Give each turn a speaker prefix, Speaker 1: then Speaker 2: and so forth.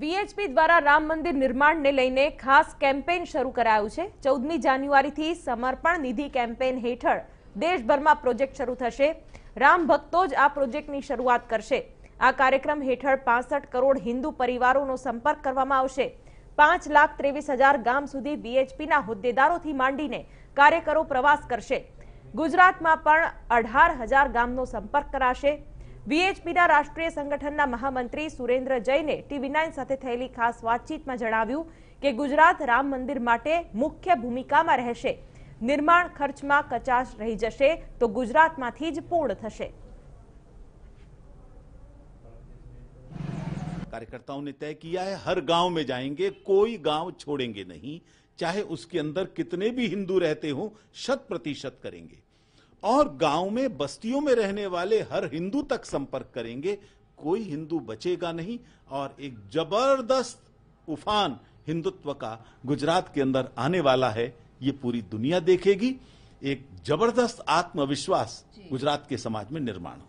Speaker 1: VHP દ્વારા રામ મંદિર નિર્માણને લઈને ખાસ કેમ્પેન શરૂ કરાયું છે ચૌદમી જાન્યુઆરીથી સમર્પણ નિધિ કેમ્પેન હેઠળ દેશભરમાં પ્રોજેક્ટ શરૂ થશે રામ ભક્તો જ આ પ્રોજેક્ટની શરૂઆત કરશે આ કાર્યક્રમ હેઠળ પાસઠ કરોડ હિન્દુ પરિવારોનો સંપર્ક કરવામાં આવશે પાંચ લાખ ત્રેવીસ હજાર ગામ સુધી વીએચપીના હોદ્દેદારોથી માંડીને કાર્યકરો પ્રવાસ કરશે ગુજરાતમાં પણ અઢાર હજાર ગામનો સંપર્ક કરાશે बीएचपीના રાષ્ટ્રીય સંગઠનના મહામંત્રી સુરેન્દ્ર જયને ટીવી9 સાથે થયેલી ખાસ વાતચીતમાં જણાવ્યું કે ગુજરાત રામ મંદિર માટે મુખ્ય ભૂમિકામાં રહેશે નિર્માણ ખર્ચામાં કચાસ રહી જશે તો ગુજરાતમાંથી જ પોણ થશે
Speaker 2: કાર્યકર્તાઓ ਨੇ तय किया है हर गांव में जाएंगे कोई गांव छोड़ेंगे नहीं चाहे उसके अंदर कितने भी हिंदू रहते हों शत प्रतिशत करेंगे और गांव में बस्तियों में रहने वाले हर हिंदू तक संपर्क करेंगे कोई हिंदू बचेगा नहीं और एक जबरदस्त उफान हिंदुत्व का गुजरात के अंदर आने वाला है ये पूरी दुनिया देखेगी एक जबरदस्त आत्मविश्वास गुजरात के समाज में निर्माण हो